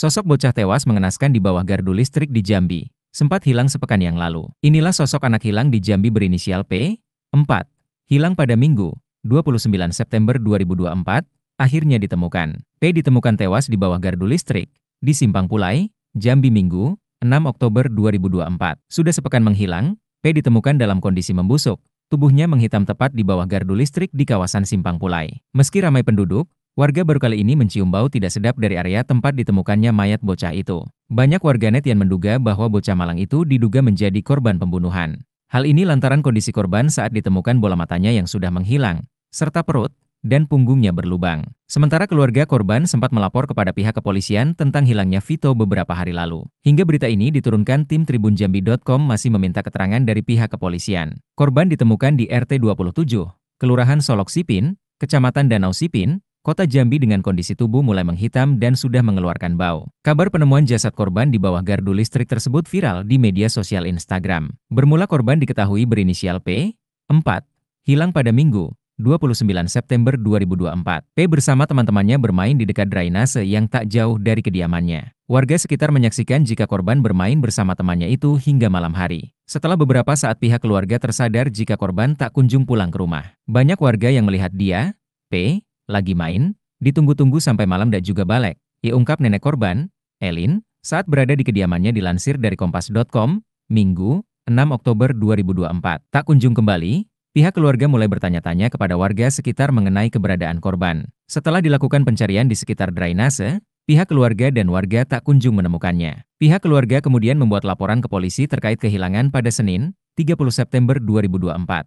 Sosok bocah tewas mengenaskan di bawah gardu listrik di Jambi, sempat hilang sepekan yang lalu. Inilah sosok anak hilang di Jambi berinisial P, 4, hilang pada Minggu, 29 September 2024, akhirnya ditemukan. P ditemukan tewas di bawah gardu listrik, di Simpang Pulai, Jambi Minggu, 6 Oktober 2024. Sudah sepekan menghilang, P ditemukan dalam kondisi membusuk, tubuhnya menghitam tepat di bawah gardu listrik di kawasan Simpang Pulai. Meski ramai penduduk, Warga baru kali ini mencium bau tidak sedap dari area tempat ditemukannya mayat bocah itu. Banyak warganet yang menduga bahwa bocah malang itu diduga menjadi korban pembunuhan. Hal ini lantaran kondisi korban saat ditemukan bola matanya yang sudah menghilang, serta perut dan punggungnya berlubang. Sementara keluarga korban sempat melapor kepada pihak kepolisian tentang hilangnya Vito beberapa hari lalu. Hingga berita ini diturunkan tim tribunjambi.com masih meminta keterangan dari pihak kepolisian. Korban ditemukan di RT 27, Kelurahan Solok Sipin, Kecamatan Danau Sipin, Kota Jambi dengan kondisi tubuh mulai menghitam dan sudah mengeluarkan bau. Kabar penemuan jasad korban di bawah gardu listrik tersebut viral di media sosial Instagram. Bermula korban diketahui berinisial P, 4, hilang pada Minggu, 29 September 2024. P bersama teman-temannya bermain di dekat drainase yang tak jauh dari kediamannya. Warga sekitar menyaksikan jika korban bermain bersama temannya itu hingga malam hari. Setelah beberapa saat pihak keluarga tersadar jika korban tak kunjung pulang ke rumah. Banyak warga yang melihat dia, P, lagi main, ditunggu-tunggu sampai malam dan juga balik. Ia ungkap nenek korban, Elin, saat berada di kediamannya dilansir dari kompas.com, Minggu, 6 Oktober 2024. Tak kunjung kembali, pihak keluarga mulai bertanya-tanya kepada warga sekitar mengenai keberadaan korban. Setelah dilakukan pencarian di sekitar drainase, pihak keluarga dan warga tak kunjung menemukannya. Pihak keluarga kemudian membuat laporan ke polisi terkait kehilangan pada Senin, 30 September 2024.